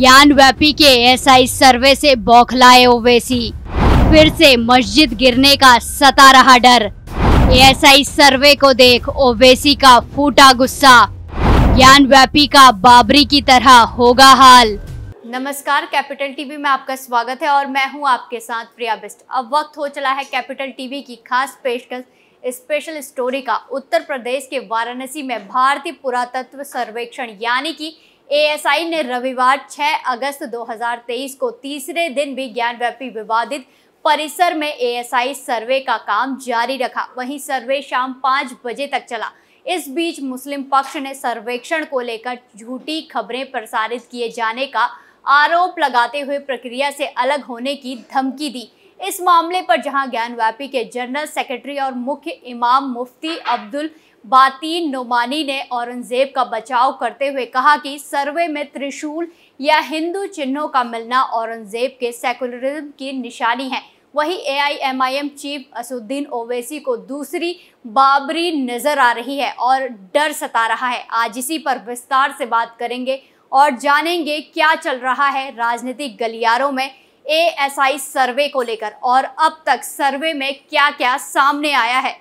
ज्ञान व्यापी के एसआई सर्वे से बौखलाए ओवैसी फिर से मस्जिद गिरने का सता रहा डर एएसआई सर्वे को देख ओवैसी का फूटा गुस्सा ज्ञान व्यापी का बाबरी की तरह होगा हाल नमस्कार कैपिटल टीवी में आपका स्वागत है और मैं हूं आपके साथ प्रिया बिस्ट अब वक्त हो चला है कैपिटल टीवी की खास पेशकश स्पेशल स्टोरी का उत्तर प्रदेश के वाराणसी में भारतीय पुरातत्व सर्वेक्षण यानी कि एएसआई ने रविवार 6 अगस्त 2023 को तीसरे दिन भी ज्ञानव्यापी विवादित परिसर में एएसआई सर्वे का काम जारी रखा वहीं सर्वे शाम पाँच बजे तक चला इस बीच मुस्लिम पक्ष ने सर्वेक्षण को लेकर झूठी खबरें प्रसारित किए जाने का आरोप लगाते हुए प्रक्रिया से अलग होने की धमकी दी इस मामले पर जहां ज्ञानव्यापी के जनरल सेक्रेटरी और मुख्य इमाम मुफ्ती अब्दुल बातीन नुमानी ने औरंगजेब का बचाव करते हुए कहा कि सर्वे में त्रिशूल या हिंदू चिन्हों का मिलना औरंगजेब के सेकुलरिज्म की निशानी है वहीं एआईएमआईएम चीफ असुद्दीन ओवैसी को दूसरी बाबरी नज़र आ रही है और डर सता रहा है आज इसी पर विस्तार से बात करेंगे और जानेंगे क्या चल रहा है राजनीतिक गलियारों में एएसआई सर्वे को लेकर और अब तक सर्वे में क्या क्या सामने आया है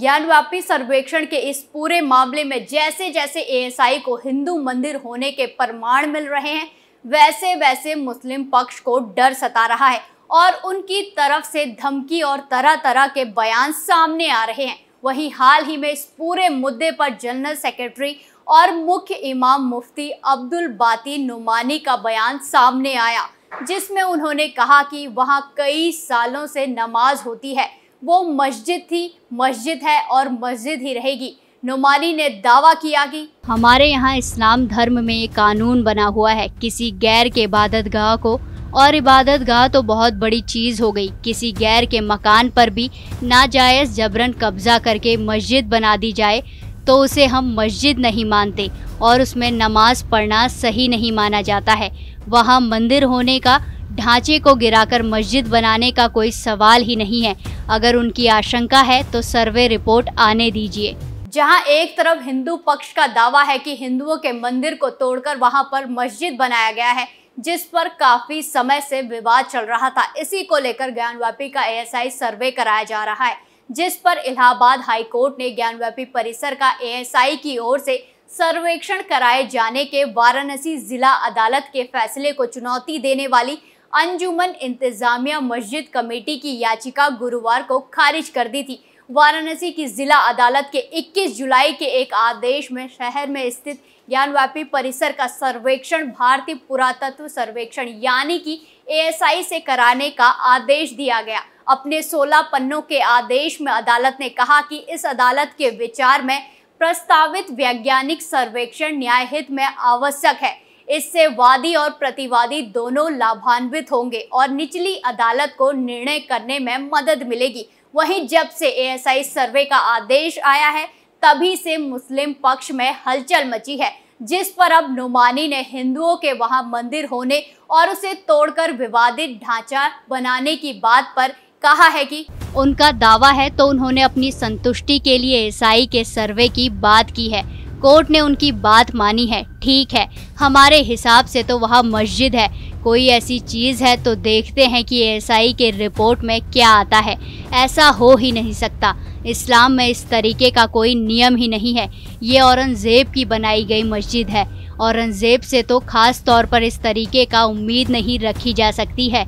ज्ञानव्यापी सर्वेक्षण के इस पूरे मामले में जैसे जैसे एएसआई को हिंदू मंदिर होने के प्रमाण मिल रहे हैं वैसे वैसे मुस्लिम पक्ष को डर सता रहा है और उनकी तरफ से धमकी और तरह तरह के बयान सामने आ रहे हैं वहीं हाल ही में इस पूरे मुद्दे पर जनरल सेक्रेटरी और मुख्य इमाम मुफ्ती अब्दुल बाती नुमानी का बयान सामने आया जिसमें उन्होंने कहा कि वहां कई सालों से नमाज होती है वो मस्जिद थी मस्जिद है और मस्जिद ही रहेगी नुमानी ने दावा किया कि हमारे यहाँ इस्लाम धर्म में एक कानून बना हुआ है किसी गैर के इबादत गाह को और इबादत गाह तो बहुत बड़ी चीज़ हो गई किसी गैर के मकान पर भी नाजायज़ जबरन कब्ज़ा करके मस्जिद बना दी जाए तो उसे हम मस्जिद नहीं मानते और उसमें नमाज पढ़ना सही नहीं माना जाता है वहाँ मंदिर होने का ढांचे को गिराकर मस्जिद बनाने का कोई सवाल ही नहीं है अगर उनकी आशंका है तो सर्वे रिपोर्ट आने दीजिए जहां एक तरफ हिंदू पक्ष का दावा है कि हिंदुओं के मंदिर को तोड़कर वहां पर मस्जिद बनाया गया है जिस पर काफी समय से विवाद चल रहा था इसी को लेकर ज्ञानव्यापी का एएसआई सर्वे कराया जा रहा है जिस पर इलाहाबाद हाई कोर्ट ने ज्ञानव्यापी परिसर का एएसआई की ओर से सर्वेक्षण कराए जाने के वाराणसी जिला अदालत के फैसले को चुनौती देने वाली अंजुमन इंतजामिया मस्जिद कमेटी की याचिका गुरुवार को खारिज कर दी थी वाराणसी की ज़िला अदालत के 21 जुलाई के एक आदेश में शहर में स्थित ज्ञानव्यापी परिसर का सर्वेक्षण भारतीय पुरातत्व सर्वेक्षण यानी कि एएसआई से कराने का आदेश दिया गया अपने 16 पन्नों के आदेश में अदालत ने कहा कि इस अदालत के विचार में प्रस्तावित वैज्ञानिक सर्वेक्षण न्याय हित में आवश्यक है इससे वादी और प्रतिवादी दोनों लाभान्वित होंगे और निचली अदालत को निर्णय करने में मदद मिलेगी वहीं जब से एएसआई सर्वे का आदेश आया है तभी से मुस्लिम पक्ष में हलचल मची है जिस पर अब नुमानी ने हिंदुओं के वहां मंदिर होने और उसे तोड़कर विवादित ढांचा बनाने की बात पर कहा है कि उनका दावा है तो उन्होंने अपनी संतुष्टि के लिए ईसाई के सर्वे की बात की है कोर्ट ने उनकी बात मानी है ठीक है हमारे हिसाब से तो वहाँ मस्जिद है कोई ऐसी चीज़ है तो देखते हैं कि एसआई के रिपोर्ट में क्या आता है ऐसा हो ही नहीं सकता इस्लाम में इस तरीके का कोई नियम ही नहीं है ये औरंगज़ेब की बनाई गई मस्जिद है औरंगज़ेब से तो ख़ास तौर पर इस तरीके का उम्मीद नहीं रखी जा सकती है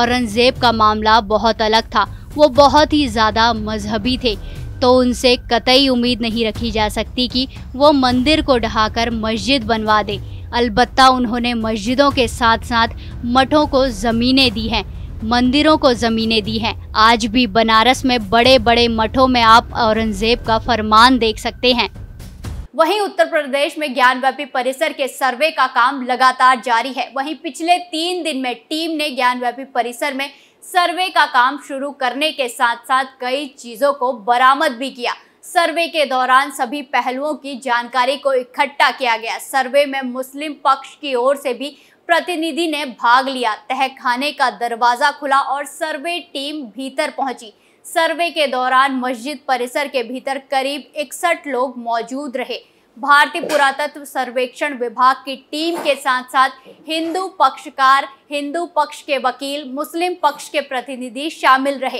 औरंगज़ेब का मामला बहुत अलग था वो बहुत ही ज़्यादा मजहबी थे तो उनसे कतई उम्मीद नहीं रखी जा सकती कि वो मंदिर को ढहाकर मस्जिद बनवा दे अलबत्ता उन्होंने मस्जिदों के साथ साथ मठों को ज़मीनें दी हैं मंदिरों को ज़मीनें दी हैं आज भी बनारस में बड़े बड़े मठों में आप औरंगज़ेब का फरमान देख सकते हैं वहीं उत्तर प्रदेश में ज्ञानव्यापी परिसर के सर्वे का काम लगातार जारी है वहीं पिछले तीन दिन में टीम ने ज्ञानव्यापी परिसर में सर्वे का काम शुरू करने के साथ साथ कई चीज़ों को बरामद भी किया सर्वे के दौरान सभी पहलुओं की जानकारी को इकट्ठा किया गया सर्वे में मुस्लिम पक्ष की ओर से भी प्रतिनिधि ने भाग लिया तहखाने का दरवाज़ा खुला और सर्वे टीम भीतर पहुंची सर्वे के दौरान मस्जिद परिसर के भीतर करीब इकसठ लोग मौजूद रहे भारतीय पुरातत्व सर्वेक्षण विभाग की टीम के साथ साथ हिंदू पक्षकार हिंदू पक्ष के वकील मुस्लिम पक्ष के प्रतिनिधि शामिल रहे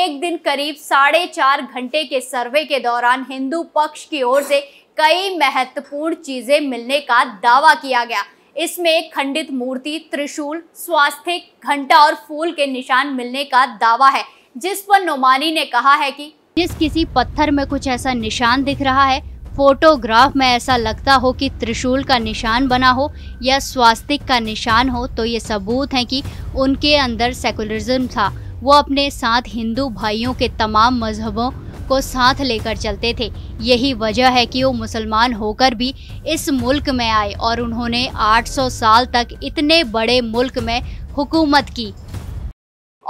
एक दिन करीब साढ़े चार घंटे के सर्वे के दौरान हिंदू पक्ष की ओर से कई महत्वपूर्ण चीजें मिलने का दावा किया गया इसमें खंडित मूर्ति त्रिशूल स्वास्थ्य घंटा और फूल के निशान मिलने का दावा है जिस पर नोमानी ने कहा है कि जिस किसी पत्थर में कुछ ऐसा निशान दिख रहा है फोटोग्राफ में ऐसा लगता हो कि त्रिशूल का निशान बना हो या स्वास्तिक का निशान हो तो ये सबूत हैं कि उनके अंदर सेकुलरिज्म था वो अपने साथ हिंदू भाइयों के तमाम मजहबों को साथ लेकर चलते थे यही वजह है कि वो मुसलमान होकर भी इस मुल्क में आए और उन्होंने 800 साल तक इतने बड़े मुल्क में हुकूमत की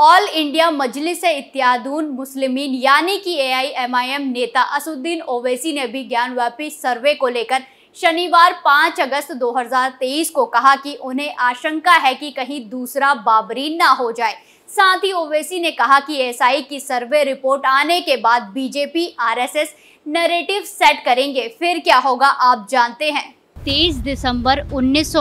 ऑल इंडिया मजलिस इत्यादून मुस्लिमीन यानी कि एआईएमआईएम नेता असुद्दीन ओवैसी ने भी ज्ञानव्यापी सर्वे को लेकर शनिवार 5 अगस्त 2023 को कहा कि उन्हें आशंका है कि कहीं दूसरा बाबरी ना हो जाए साथ ही ओवैसी ने कहा कि एसआई की सर्वे रिपोर्ट आने के बाद बीजेपी आरएसएस नैरेटिव सेट करेंगे फिर क्या होगा आप जानते हैं 23 दिसंबर उन्नीस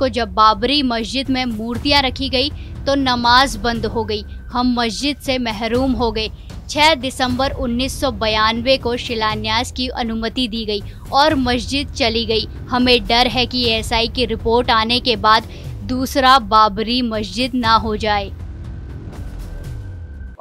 को जब बाबरी मस्जिद में मूर्तियां रखी गई तो नमाज बंद हो गई हम मस्जिद से महरूम हो गए 6 दिसंबर उन्नीस को शिलान्यास की अनुमति दी गई और मस्जिद चली गई हमें डर है कि एसआई की रिपोर्ट आने के बाद दूसरा बाबरी मस्जिद ना हो जाए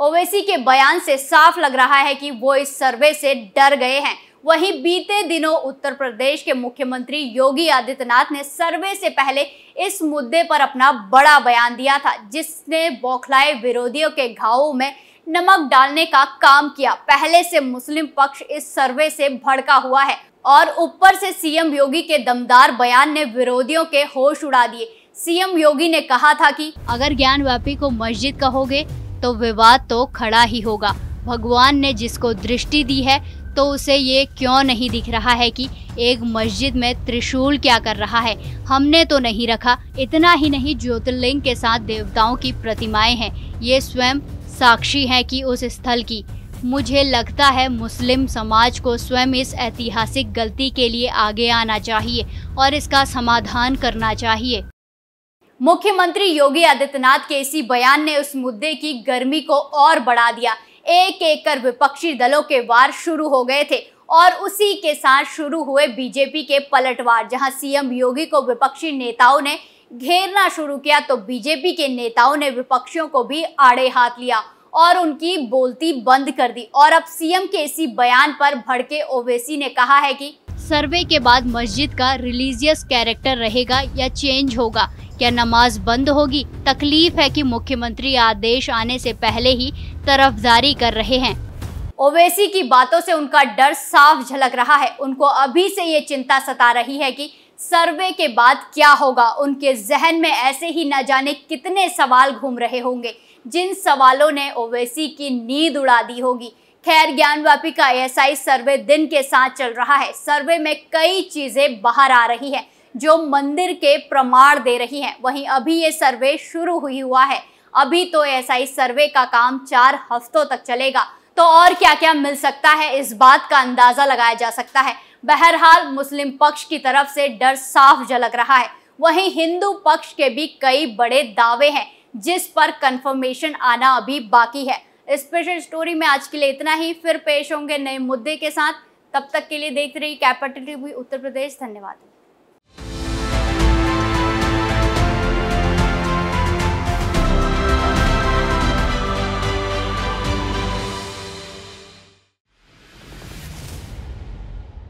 ओवैसी के बयान से साफ लग रहा है कि वो इस सर्वे से डर गए हैं वहीं बीते दिनों उत्तर प्रदेश के मुख्यमंत्री योगी आदित्यनाथ ने सर्वे से पहले इस मुद्दे पर अपना बड़ा बयान दिया था जिसने बौखलाए विरोधियों के घावों में नमक डालने का काम किया पहले से मुस्लिम पक्ष इस सर्वे से भड़का हुआ है और ऊपर से सीएम योगी के दमदार बयान ने विरोधियों के होश उड़ा दिए सीएम योगी ने कहा था कि अगर ज्ञान व्यापी को मस्जिद कहोगे तो विवाद तो खड़ा ही होगा भगवान ने जिसको दृष्टि दी है तो उसे ये क्यों नहीं दिख रहा है कि एक मस्जिद में त्रिशूल क्या कर रहा है हमने तो नहीं रखा इतना ही नहीं ज्योतिर्लिंग के साथ देवताओं की प्रतिमाएं हैं ये स्वयं साक्षी हैं कि उस स्थल की मुझे लगता है मुस्लिम समाज को स्वयं इस ऐतिहासिक गलती के लिए आगे आना चाहिए और इसका समाधान करना चाहिए मुख्यमंत्री योगी आदित्यनाथ के इसी बयान ने उस मुद्दे की गर्मी को और बढ़ा दिया एक एक कर विपक्षी दलों के वार शुरू हो गए थे और उसी के साथ शुरू हुए बीजेपी के पलटवार जहां सीएम योगी को विपक्षी नेताओं ने घेरना शुरू किया तो बीजेपी के नेताओं ने विपक्षियों को भी आड़े हाथ लिया और उनकी बोलती बंद कर दी और अब सीएम के इसी बयान पर भड़के ओवैसी ने कहा है कि सर्वे के बाद मस्जिद का रिलीजियस कैरेक्टर रहेगा या चेंज होगा क्या नमाज बंद होगी तकलीफ है कि मुख्यमंत्री आदेश आने से पहले ही तरफदारी कर रहे हैं ओवैसी की बातों से उनका डर साफ झलक रहा है उनको अभी से ये चिंता सता रही है कि सर्वे के बाद क्या होगा उनके जहन में ऐसे ही न जाने कितने सवाल घूम रहे होंगे जिन सवालों ने ओवैसी की नींद उड़ा दी होगी खैर ज्ञानवापी का एस सर्वे दिन के साथ चल रहा है सर्वे में कई चीजें बाहर आ रही है जो मंदिर के प्रमाण दे रही हैं वहीं अभी ये सर्वे शुरू हुई हुआ है अभी तो ऐसा ही सर्वे का काम चार हफ्तों तक चलेगा तो और क्या क्या मिल सकता है इस बात का अंदाजा लगाया जा सकता है बहरहाल मुस्लिम पक्ष की तरफ से डर साफ झलक रहा है वहीं हिंदू पक्ष के भी कई बड़े दावे हैं जिस पर कंफर्मेशन आना अभी बाकी है स्पेशल स्टोरी में आज के लिए इतना ही फिर पेश होंगे नए मुद्दे के साथ तब तक के लिए देखते रहिए कैपिटल टीवी उत्तर प्रदेश धन्यवाद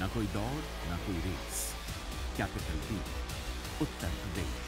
ना कोई दौड़ ना कोई रेस कैपिटल बी उत्तर प्रदेश